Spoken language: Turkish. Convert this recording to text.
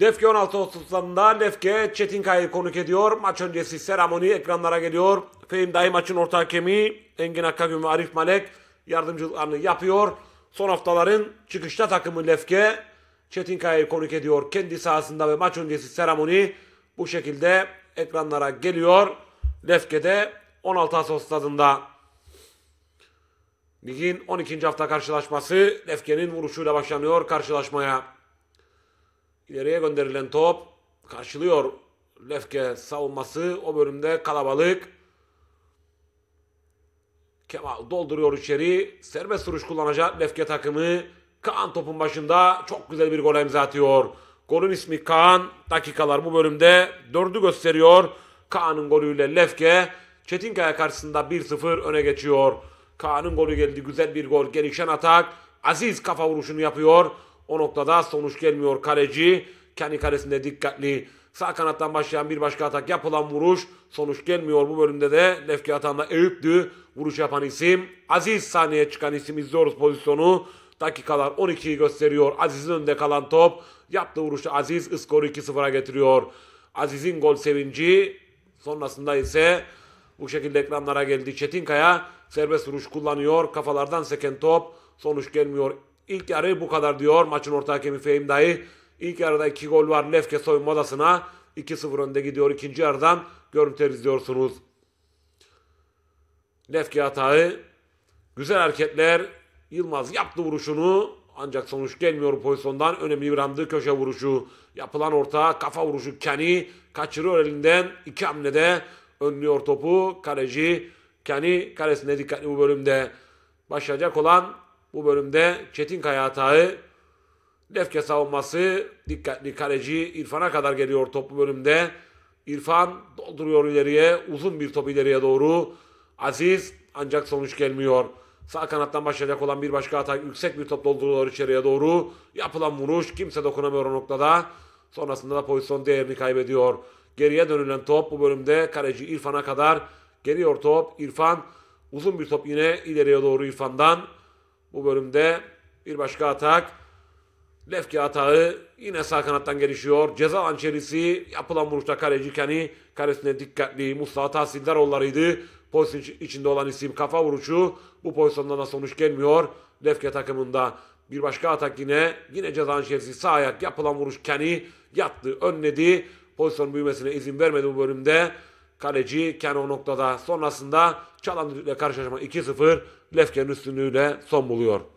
Lefke 16.30'larında Lefke Çetinkaya'yı konuk ediyor. Maç öncesi Seramoni ekranlara geliyor. Fehim Dayı maçın orta hakemi Engin Akkagüm ve Arif Malek yardımcılıklarını yapıyor. Son haftaların çıkışta takımı Lefke Çetinkaya'yı konuk ediyor. Kendi sahasında ve maç öncesi Seramoni bu şekilde ekranlara geliyor. Lefke'de 16 Ağustos stadında. Ligin 12. hafta karşılaşması Lefke'nin vuruşuyla başlanıyor karşılaşmaya ileriye gönderilen top karşılıyor Lefke savunması o bölümde kalabalık. Kemal dolduruyor içeri. Serbest duruş kullanacak Lefke takımı. Kaan topun başında çok güzel bir gol imza atıyor. Golün ismi Kaan. Dakikalar bu bölümde dördü gösteriyor. Kaan'ın golüyle Lefke Çetinkaya karşısında 1-0 öne geçiyor. Kaan'ın golü geldi. Güzel bir gol. Gelişen atak. Aziz kafa vuruşunu yapıyor. O noktada sonuç gelmiyor kaleci. Kendi kalesinde dikkatli. Sağ kanattan başlayan bir başka atak yapılan vuruş. Sonuç gelmiyor bu bölümde de. Lefki atağında Eyüp'tü. Vuruş yapan isim. Aziz sahneye çıkan isim izliyoruz pozisyonu. Dakikalar 12'yi gösteriyor. Aziz'in önünde kalan top. Yaptığı vuruşta Aziz skoru 2-0'a getiriyor. Aziz'in gol sevinci. Sonrasında ise bu şekilde ekranlara geldi. Çetinkaya serbest vuruş kullanıyor. Kafalardan seken top. Sonuç gelmiyor. İlk yarı bu kadar diyor maçın orta hakemi Fehim Dayı. İlk yarıda iki gol var Lefke soyunma odasına. 2-0 önde gidiyor ikinci yarıdan. Görüntüler izliyorsunuz. Lefke hatağı. Güzel hareketler. Yılmaz yaptı vuruşunu. Ancak sonuç gelmiyor pozisyondan. Önemli bir andı köşe vuruşu. Yapılan orta kafa vuruşu Kenny kaçırıyor elinden. iki hamlede önlüyor topu. Kaleci Kenny kalesine dikkatli bu bölümde. Başlayacak olan bu bölümde Çetin Kayatağı Lefke savunması dikkatli kaleci İrfan'a kadar geliyor toplu bölümde. İrfan dolduruyor ileriye. Uzun bir top ileriye doğru. Aziz ancak sonuç gelmiyor. Sağ kanattan başlayacak olan bir başka atak yüksek bir top dolduruyor içeriye doğru. Yapılan vuruş kimse dokunamıyor o noktada. Sonrasında da pozisyon değerini kaybediyor. Geriye dönülen top bu bölümde kaleci İrfan'a kadar geliyor top. İrfan uzun bir top yine ileriye doğru İrfan'dan. Bu bölümde bir başka atak. Lefke atağı yine sağ kanattan gelişiyor. Ceza alan yapılan vuruşta kaleci Kani karesine dikkatli. Mustafa Tahsildaroğulları'ydı. Pozisyon içinde olan isim kafa vuruşu. Bu pozisyondan da sonuç gelmiyor. Lefke takımında bir başka atak yine. Yine ceza alan sağ ayak yapılan vuruş Kani yattı önledi. Pozisyon büyümesine izin vermedi bu bölümde. Kaleci kendi o noktada sonrasında çalan düdükle karşılaşma 2-0 Lefke'nin üstünlüğüyle son buluyor.